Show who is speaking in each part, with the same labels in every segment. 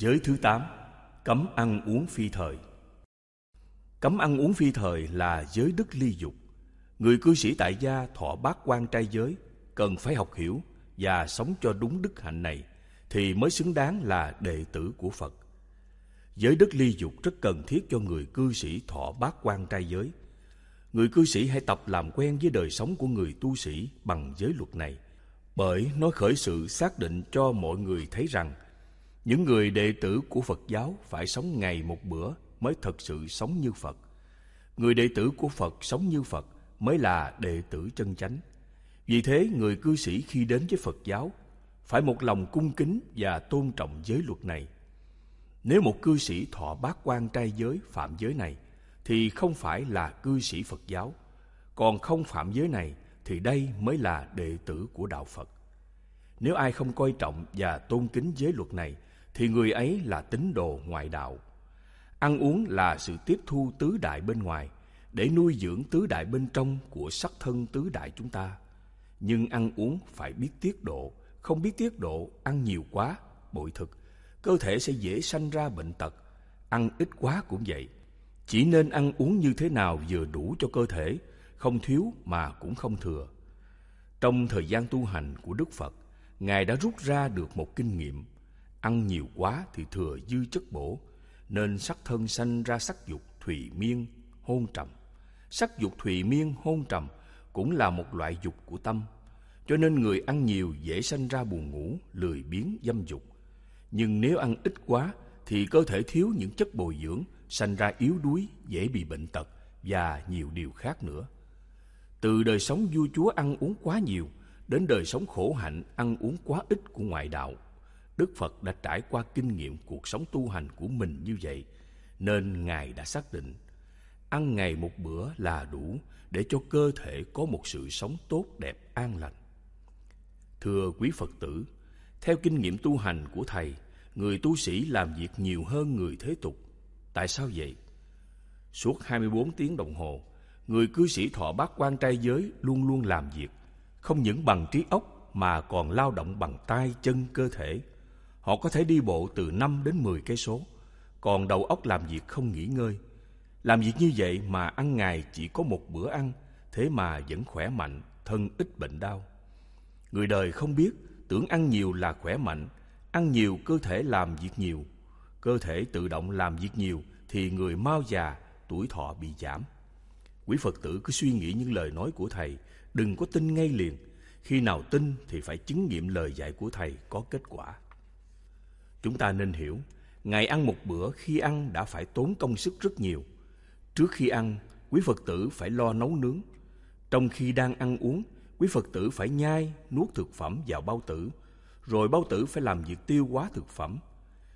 Speaker 1: Giới thứ 8 Cấm ăn uống phi thời Cấm ăn uống phi thời là giới đức ly dục. Người cư sĩ tại gia thọ bát quan trai giới cần phải học hiểu và sống cho đúng đức hạnh này thì mới xứng đáng là đệ tử của Phật. Giới đức ly dục rất cần thiết cho người cư sĩ thọ bát quan trai giới. Người cư sĩ hãy tập làm quen với đời sống của người tu sĩ bằng giới luật này, bởi nó khởi sự xác định cho mọi người thấy rằng những người đệ tử của Phật giáo phải sống ngày một bữa mới thật sự sống như Phật. Người đệ tử của Phật sống như Phật mới là đệ tử chân chánh. Vì thế, người cư sĩ khi đến với Phật giáo phải một lòng cung kính và tôn trọng giới luật này. Nếu một cư sĩ thọ bát quan trai giới phạm giới này thì không phải là cư sĩ Phật giáo, còn không phạm giới này thì đây mới là đệ tử của đạo Phật. Nếu ai không coi trọng và tôn kính giới luật này thì người ấy là tín đồ ngoại đạo. Ăn uống là sự tiếp thu tứ đại bên ngoài để nuôi dưỡng tứ đại bên trong của sắc thân tứ đại chúng ta. Nhưng ăn uống phải biết tiết độ, không biết tiết độ ăn nhiều quá, bội thực, cơ thể sẽ dễ sanh ra bệnh tật. Ăn ít quá cũng vậy. Chỉ nên ăn uống như thế nào vừa đủ cho cơ thể, không thiếu mà cũng không thừa. Trong thời gian tu hành của Đức Phật, Ngài đã rút ra được một kinh nghiệm – Ăn nhiều quá thì thừa dư chất bổ, nên sắc thân sanh ra sắc dục thùy miên, hôn trầm. Sắc dục thùy miên, hôn trầm cũng là một loại dục của tâm. Cho nên người ăn nhiều dễ sanh ra buồn ngủ, lười biếng, dâm dục. Nhưng nếu ăn ít quá thì cơ thể thiếu những chất bồi dưỡng, sanh ra yếu đuối, dễ bị bệnh tật và nhiều điều khác nữa. Từ đời sống vua chúa ăn uống quá nhiều đến đời sống khổ hạnh ăn uống quá ít của ngoại đạo Đức Phật đã trải qua kinh nghiệm cuộc sống tu hành của mình như vậy, nên Ngài đã xác định ăn ngày một bữa là đủ để cho cơ thể có một sự sống tốt đẹp an lành. Thưa quý Phật tử, theo kinh nghiệm tu hành của Thầy, người tu sĩ làm việc nhiều hơn người thế tục. Tại sao vậy? Suốt 24 tiếng đồng hồ, người cư sĩ thọ bát quan trai giới luôn luôn làm việc, không những bằng trí óc mà còn lao động bằng tay chân cơ thể Họ có thể đi bộ từ 5 đến 10 cây số, còn đầu óc làm việc không nghỉ ngơi. Làm việc như vậy mà ăn ngày chỉ có một bữa ăn, thế mà vẫn khỏe mạnh, thân ít bệnh đau. Người đời không biết, tưởng ăn nhiều là khỏe mạnh, ăn nhiều cơ thể làm việc nhiều. Cơ thể tự động làm việc nhiều thì người mau già, tuổi thọ bị giảm. Quý Phật tử cứ suy nghĩ những lời nói của Thầy, đừng có tin ngay liền. Khi nào tin thì phải chứng nghiệm lời dạy của Thầy có kết quả. Chúng ta nên hiểu, ngày ăn một bữa khi ăn đã phải tốn công sức rất nhiều. Trước khi ăn, quý Phật tử phải lo nấu nướng. Trong khi đang ăn uống, quý Phật tử phải nhai, nuốt thực phẩm vào bao tử, rồi bao tử phải làm việc tiêu hóa thực phẩm.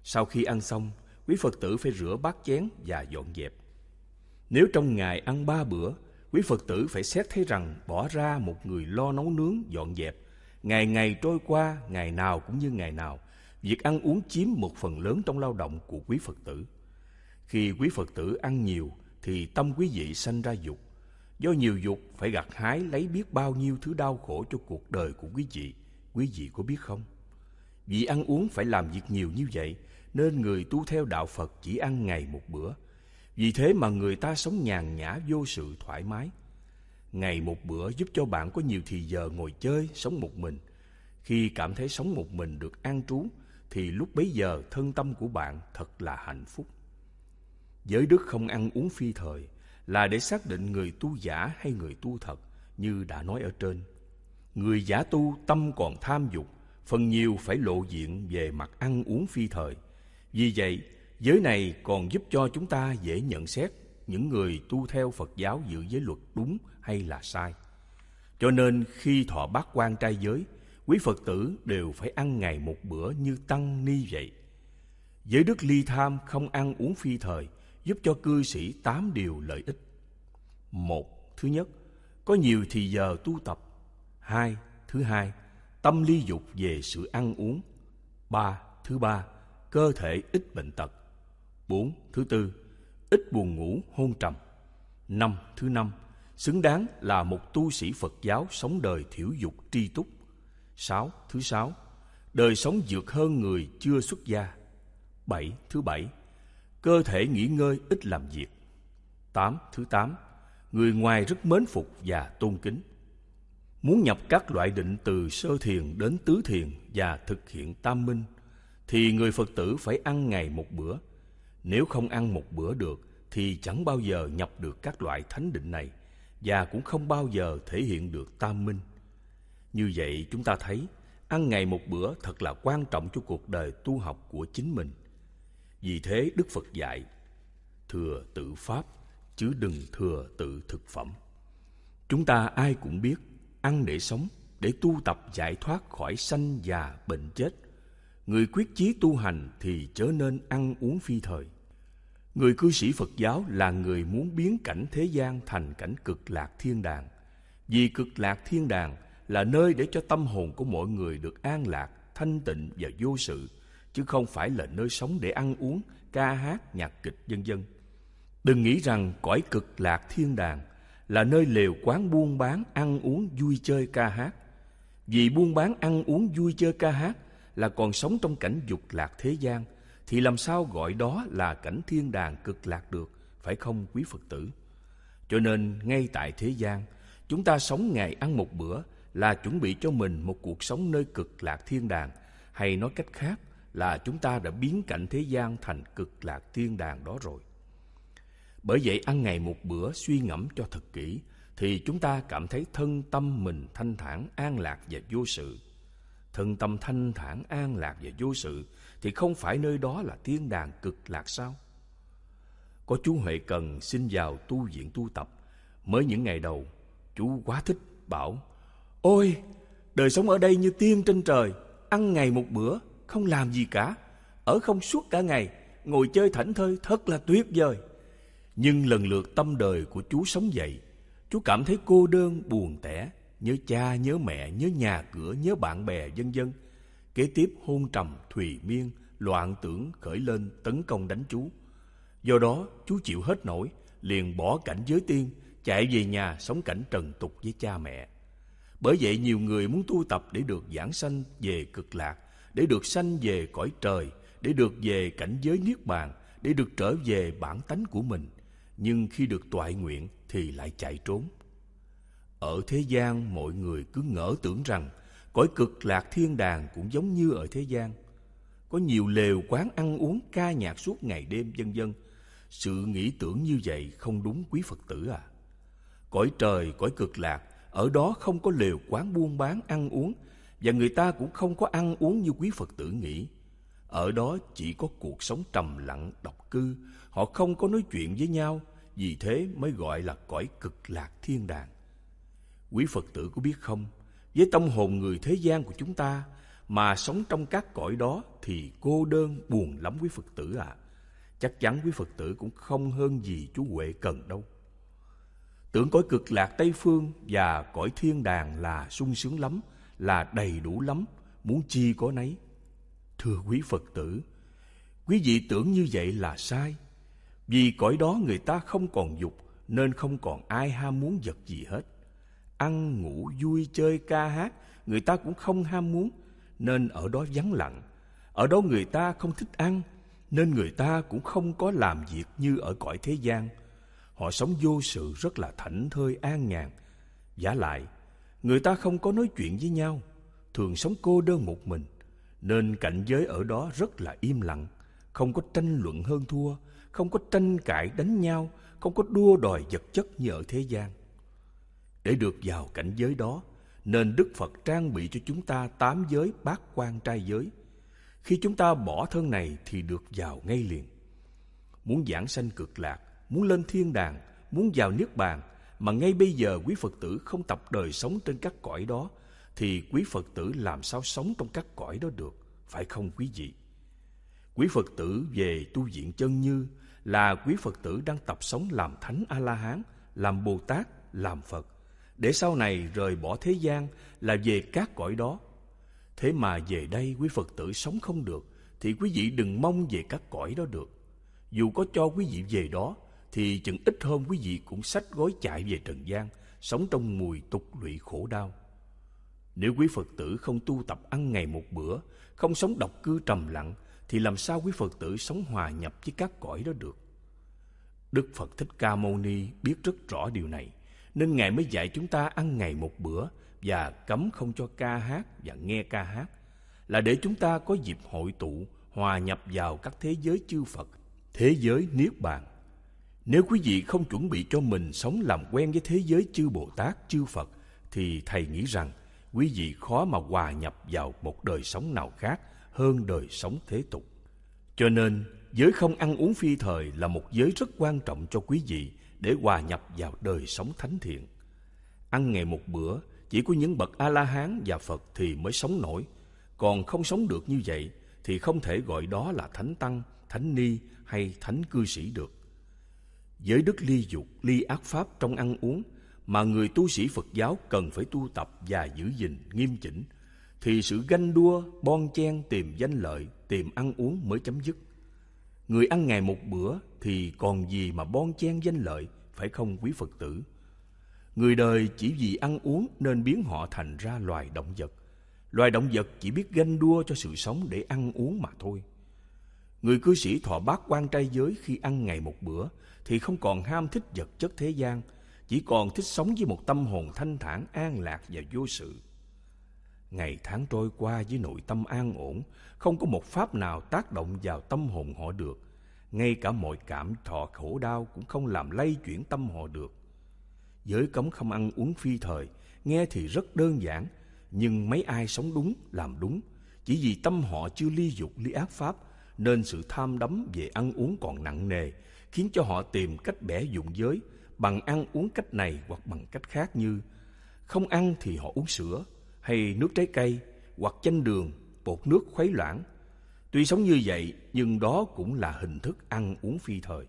Speaker 1: Sau khi ăn xong, quý Phật tử phải rửa bát chén và dọn dẹp. Nếu trong ngày ăn ba bữa, quý Phật tử phải xét thấy rằng bỏ ra một người lo nấu nướng, dọn dẹp. Ngày ngày trôi qua, ngày nào cũng như ngày nào, Việc ăn uống chiếm một phần lớn trong lao động của quý Phật tử. Khi quý Phật tử ăn nhiều thì tâm quý vị sanh ra dục. Do nhiều dục phải gặt hái lấy biết bao nhiêu thứ đau khổ cho cuộc đời của quý vị. Quý vị có biết không? Vì ăn uống phải làm việc nhiều như vậy nên người tu theo đạo Phật chỉ ăn ngày một bữa. Vì thế mà người ta sống nhàn nhã vô sự thoải mái. Ngày một bữa giúp cho bạn có nhiều thì giờ ngồi chơi, sống một mình. Khi cảm thấy sống một mình được an trú, thì lúc bấy giờ thân tâm của bạn thật là hạnh phúc. Giới đức không ăn uống phi thời là để xác định người tu giả hay người tu thật như đã nói ở trên. Người giả tu tâm còn tham dục, phần nhiều phải lộ diện về mặt ăn uống phi thời. Vì vậy, giới này còn giúp cho chúng ta dễ nhận xét những người tu theo Phật giáo giữ giới luật đúng hay là sai. Cho nên khi thọ bát quan trai giới quý Phật tử đều phải ăn ngày một bữa như tăng ni vậy. Giới đức ly tham không ăn uống phi thời giúp cho cư sĩ tám điều lợi ích. Một, thứ nhất, có nhiều thì giờ tu tập. Hai, thứ hai, tâm ly dục về sự ăn uống. Ba, thứ ba, cơ thể ít bệnh tật. Bốn, thứ tư, ít buồn ngủ hôn trầm. Năm, thứ năm, xứng đáng là một tu sĩ Phật giáo sống đời thiểu dục tri túc 6. Thứ sáu, đời sống dược hơn người chưa xuất gia. 7. Thứ bảy, cơ thể nghỉ ngơi ít làm việc. 8. Thứ tám, người ngoài rất mến phục và tôn kính. Muốn nhập các loại định từ sơ thiền đến tứ thiền và thực hiện tam minh, thì người Phật tử phải ăn ngày một bữa. Nếu không ăn một bữa được, thì chẳng bao giờ nhập được các loại thánh định này và cũng không bao giờ thể hiện được tam minh. Như vậy chúng ta thấy ăn ngày một bữa thật là quan trọng cho cuộc đời tu học của chính mình. Vì thế Đức Phật dạy thừa tự pháp chứ đừng thừa tự thực phẩm. Chúng ta ai cũng biết ăn để sống, để tu tập giải thoát khỏi sanh già bệnh chết. Người quyết chí tu hành thì chớ nên ăn uống phi thời. Người cư sĩ Phật giáo là người muốn biến cảnh thế gian thành cảnh cực lạc thiên đàng. Vì cực lạc thiên đàng là nơi để cho tâm hồn của mọi người được an lạc, thanh tịnh và vô sự, chứ không phải là nơi sống để ăn uống, ca hát, nhạc kịch dân dân. Đừng nghĩ rằng cõi cực lạc thiên đàng là nơi lều quán buôn bán, ăn uống, vui chơi, ca hát. Vì buôn bán, ăn uống, vui chơi, ca hát là còn sống trong cảnh dục lạc thế gian, thì làm sao gọi đó là cảnh thiên đàng cực lạc được, phải không quý Phật tử? Cho nên ngay tại thế gian, chúng ta sống ngày ăn một bữa là chuẩn bị cho mình một cuộc sống nơi cực lạc thiên đàng hay nói cách khác là chúng ta đã biến cảnh thế gian thành cực lạc thiên đàng đó rồi bởi vậy ăn ngày một bữa suy ngẫm cho thật kỹ thì chúng ta cảm thấy thân tâm mình thanh thản an lạc và vô sự thân tâm thanh thản an lạc và vô sự thì không phải nơi đó là thiên đàng cực lạc sao có chú huệ cần xin vào tu viện tu tập mới những ngày đầu chú quá thích bảo Ôi, đời sống ở đây như tiên trên trời, ăn ngày một bữa, không làm gì cả, ở không suốt cả ngày, ngồi chơi thảnh thơi thật là tuyệt vời. Nhưng lần lượt tâm đời của chú sống dậy, chú cảm thấy cô đơn, buồn tẻ, nhớ cha, nhớ mẹ, nhớ nhà cửa, nhớ bạn bè, dân dân. Kế tiếp hôn trầm, thùy miên, loạn tưởng khởi lên tấn công đánh chú. Do đó, chú chịu hết nổi, liền bỏ cảnh giới tiên, chạy về nhà sống cảnh trần tục với cha mẹ. Bởi vậy nhiều người muốn tu tập để được giảng sanh về cực lạc, để được sanh về cõi trời, để được về cảnh giới niết bàn, để được trở về bản tánh của mình. Nhưng khi được toại nguyện thì lại chạy trốn. Ở thế gian mọi người cứ ngỡ tưởng rằng cõi cực lạc thiên đàng cũng giống như ở thế gian. Có nhiều lều quán ăn uống ca nhạc suốt ngày đêm vân vân. Sự nghĩ tưởng như vậy không đúng quý Phật tử à. Cõi trời, cõi cực lạc ở đó không có lều quán buôn bán ăn uống và người ta cũng không có ăn uống như quý Phật tử nghĩ. Ở đó chỉ có cuộc sống trầm lặng, độc cư, họ không có nói chuyện với nhau, vì thế mới gọi là cõi cực lạc thiên đàng. Quý Phật tử có biết không, với tâm hồn người thế gian của chúng ta mà sống trong các cõi đó thì cô đơn buồn lắm quý Phật tử ạ. À. Chắc chắn quý Phật tử cũng không hơn gì chú Huệ cần đâu. Tưởng cõi cực lạc Tây Phương và cõi thiên đàng là sung sướng lắm, là đầy đủ lắm, muốn chi có nấy. Thưa quý Phật tử, quý vị tưởng như vậy là sai. Vì cõi đó người ta không còn dục, nên không còn ai ham muốn vật gì hết. Ăn, ngủ, vui, chơi, ca hát, người ta cũng không ham muốn, nên ở đó vắng lặng. Ở đó người ta không thích ăn, nên người ta cũng không có làm việc như ở cõi thế gian Họ sống vô sự rất là thảnh thơi an nhàn. Giả lại, người ta không có nói chuyện với nhau, thường sống cô đơn một mình, nên cảnh giới ở đó rất là im lặng, không có tranh luận hơn thua, không có tranh cãi đánh nhau, không có đua đòi vật chất như ở thế gian. Để được vào cảnh giới đó, nên Đức Phật trang bị cho chúng ta tám giới bát quan trai giới. Khi chúng ta bỏ thân này thì được vào ngay liền. Muốn giảng sanh cực lạc, muốn lên thiên đàng, muốn vào niết bàn mà ngay bây giờ quý Phật tử không tập đời sống trên các cõi đó thì quý Phật tử làm sao sống trong các cõi đó được, phải không quý vị? Quý Phật tử về tu viện chân như là quý Phật tử đang tập sống làm thánh A La Hán, làm Bồ Tát, làm Phật để sau này rời bỏ thế gian là về các cõi đó. Thế mà về đây quý Phật tử sống không được thì quý vị đừng mong về các cõi đó được. Dù có cho quý vị về đó thì chừng ít hôm quý vị cũng sách gói chạy về trần gian, sống trong mùi tục lụy khổ đau. Nếu quý Phật tử không tu tập ăn ngày một bữa, không sống độc cư trầm lặng, thì làm sao quý Phật tử sống hòa nhập với các cõi đó được? Đức Phật Thích Ca Mâu Ni biết rất rõ điều này, nên Ngài mới dạy chúng ta ăn ngày một bữa và cấm không cho ca hát và nghe ca hát, là để chúng ta có dịp hội tụ, hòa nhập vào các thế giới chư Phật, thế giới Niết Bàn. Nếu quý vị không chuẩn bị cho mình sống làm quen với thế giới chư Bồ Tát, chư Phật, thì Thầy nghĩ rằng quý vị khó mà hòa nhập vào một đời sống nào khác hơn đời sống thế tục. Cho nên, giới không ăn uống phi thời là một giới rất quan trọng cho quý vị để hòa nhập vào đời sống thánh thiện. Ăn ngày một bữa, chỉ có những bậc A-la-hán và Phật thì mới sống nổi, còn không sống được như vậy thì không thể gọi đó là thánh tăng, thánh ni hay thánh cư sĩ được. Với đức ly dục, ly ác pháp trong ăn uống mà người tu sĩ Phật giáo cần phải tu tập và giữ gìn nghiêm chỉnh thì sự ganh đua, bon chen tìm danh lợi, tìm ăn uống mới chấm dứt. Người ăn ngày một bữa thì còn gì mà bon chen danh lợi, phải không quý Phật tử? Người đời chỉ vì ăn uống nên biến họ thành ra loài động vật. Loài động vật chỉ biết ganh đua cho sự sống để ăn uống mà thôi. Người cư sĩ thọ bát quan trai giới khi ăn ngày một bữa thì không còn ham thích vật chất thế gian, chỉ còn thích sống với một tâm hồn thanh thản, an lạc và vô sự. Ngày tháng trôi qua với nội tâm an ổn, không có một pháp nào tác động vào tâm hồn họ được. Ngay cả mọi cảm thọ khổ đau cũng không làm lay chuyển tâm họ được. Giới cấm không ăn uống phi thời, nghe thì rất đơn giản, nhưng mấy ai sống đúng, làm đúng, chỉ vì tâm họ chưa ly dục ly ác pháp, nên sự tham đắm về ăn uống còn nặng nề, khiến cho họ tìm cách bẻ dụng giới bằng ăn uống cách này hoặc bằng cách khác như không ăn thì họ uống sữa hay nước trái cây hoặc chanh đường, bột nước khuấy loãng. Tuy sống như vậy nhưng đó cũng là hình thức ăn uống phi thời.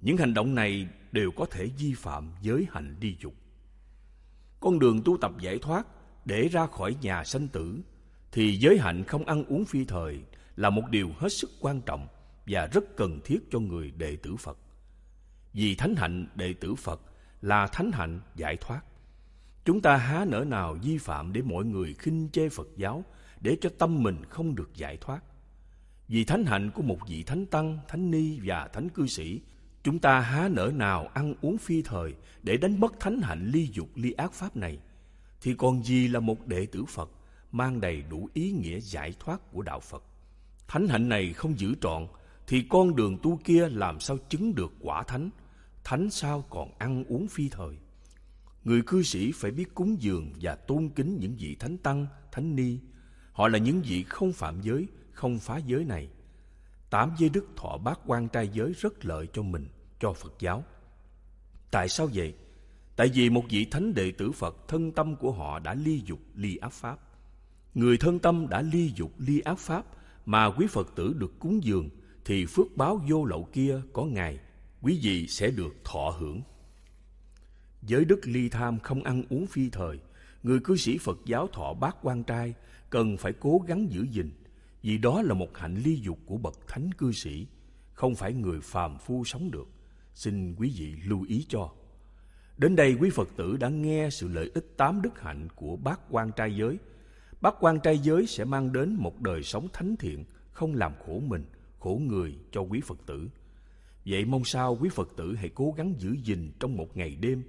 Speaker 1: Những hành động này đều có thể vi phạm giới hành đi dục. Con đường tu tập giải thoát để ra khỏi nhà sanh tử thì giới hạnh không ăn uống phi thời là một điều hết sức quan trọng và rất cần thiết cho người đệ tử Phật. Vì thánh hạnh đệ tử Phật là thánh hạnh giải thoát. Chúng ta há nỡ nào vi phạm để mọi người khinh chê Phật giáo để cho tâm mình không được giải thoát. Vì thánh hạnh của một vị thánh tăng, thánh ni và thánh cư sĩ, chúng ta há nỡ nào ăn uống phi thời để đánh mất thánh hạnh ly dục ly ác pháp này, thì còn gì là một đệ tử Phật mang đầy đủ ý nghĩa giải thoát của đạo Phật. Thánh hạnh này không giữ trọn Thì con đường tu kia làm sao chứng được quả thánh Thánh sao còn ăn uống phi thời Người cư sĩ phải biết cúng dường và tôn kính những vị thánh tăng, thánh ni Họ là những vị không phạm giới, không phá giới này Tám giới đức thọ bát quan trai giới rất lợi cho mình, cho Phật giáo Tại sao vậy? Tại vì một vị thánh đệ tử Phật thân tâm của họ đã ly dục, ly ác pháp Người thân tâm đã ly dục, ly ác pháp mà quý Phật tử được cúng dường thì phước báo vô lậu kia có ngày quý vị sẽ được thọ hưởng. Giới đức ly tham không ăn uống phi thời, người cư sĩ Phật giáo thọ bát quan trai cần phải cố gắng giữ gìn, vì đó là một hạnh ly dục của bậc thánh cư sĩ, không phải người phàm phu sống được. Xin quý vị lưu ý cho. Đến đây quý Phật tử đã nghe sự lợi ích tám đức hạnh của bát quan trai giới – Bác quan trai giới sẽ mang đến một đời sống thánh thiện, không làm khổ mình, khổ người cho quý Phật tử. Vậy mong sao quý Phật tử hãy cố gắng giữ gìn trong một ngày đêm,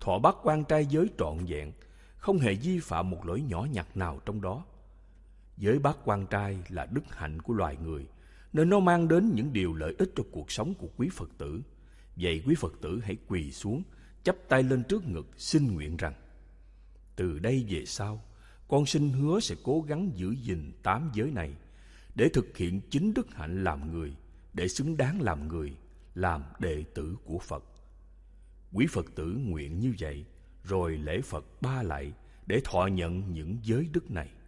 Speaker 1: thọ bác quan trai giới trọn vẹn, không hề vi phạm một lỗi nhỏ nhặt nào trong đó. Giới bác quan trai là đức hạnh của loài người, nên nó mang đến những điều lợi ích cho cuộc sống của quý Phật tử. Vậy quý Phật tử hãy quỳ xuống, chắp tay lên trước ngực xin nguyện rằng, từ đây về sau, con xin hứa sẽ cố gắng giữ gìn tám giới này để thực hiện chính đức hạnh làm người, để xứng đáng làm người, làm đệ tử của Phật. Quý Phật tử nguyện như vậy, rồi lễ Phật ba lại để thọ nhận những giới đức này.